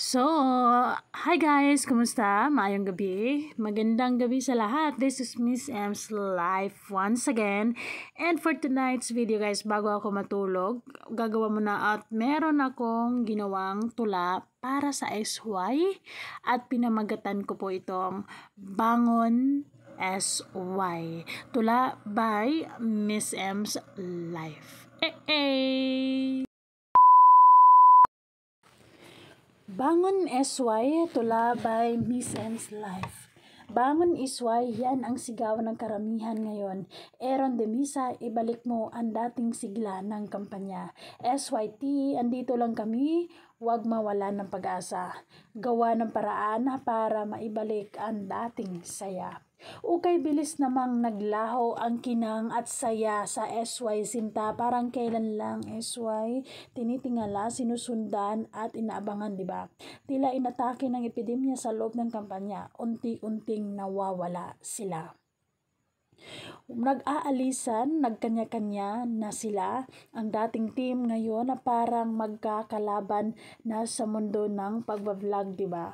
So, hi guys! Kumusta? Maayong gabi. Magandang gabi sa lahat. This is Miss M's Life once again. And for tonight's video guys, bago ako matulog, gagawa muna at meron akong ginawang tula para sa SY. At pinamagatan ko po itong Bangon SY. Tula by Miss M's Life. Eh, eh! Bangon SY, tula by Miss M's Life. Bangon SY, yan ang sigaw ng karamihan ngayon. Aaron de Misa, ibalik mo ang dating sigla ng kampanya. SYT, andito lang kami, huwag mawala ng pag-asa. Gawa ng paraan para maibalik ang dating saya. Ukay bilis namang naglaho ang kinang at saya sa SY Sinta. Parang kailan lang SY tinitingala, sinusundan at inaabangan, di ba? Tila inatake ng epidemya sa loob ng kampanya. Unti-unting nawawala sila nag-aalisan, nagkanya-kanya na sila. Ang dating team ngayon na parang magkakalaban na sa mundo ng pagbablog, di ba?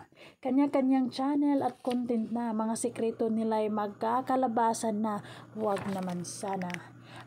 Kanya-kanyang channel at content na mga sekreto nila ay magkakalabasan na wag naman sana.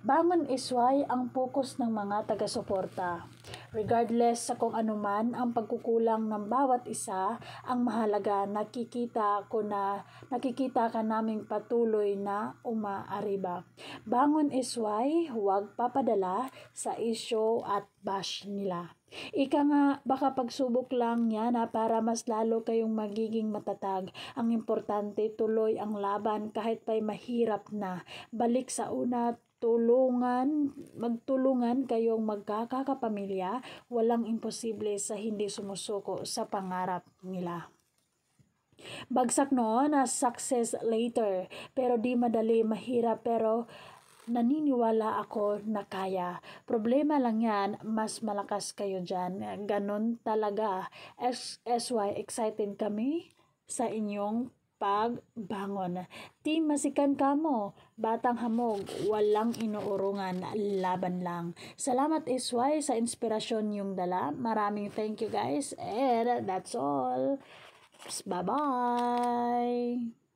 Bangon is why ang focus ng mga taga-suporta. Regardless sa kung ano man ang pagkukulang ng bawat isa, ang mahalaga nakikita ko na nakikita ka naming patuloy na umaariba. Bangon is why huwag papadala sa isyo at bash nila. Ika nga, baka pagsubok lang yan na para mas lalo kayong magiging matatag. Ang importante, tuloy ang laban kahit pa'y mahirap na. Balik sa una, tulungan, magtulungan kayong magkakakapamilya, walang imposible sa hindi sumusuko sa pangarap nila. Bagsak noon na ah, success later, pero di madali, mahirap, pero naniniwala ako na kaya. Problema lang yan, mas malakas kayo dyan. Ganon talaga. S SY, excited kami sa inyong pagbangon. Ti masikan kamo, batang hamog, walang inuurungan, laban lang. Salamat Isway sa inspirasyon yung dala. Maraming thank you guys and that's all. Bye-bye!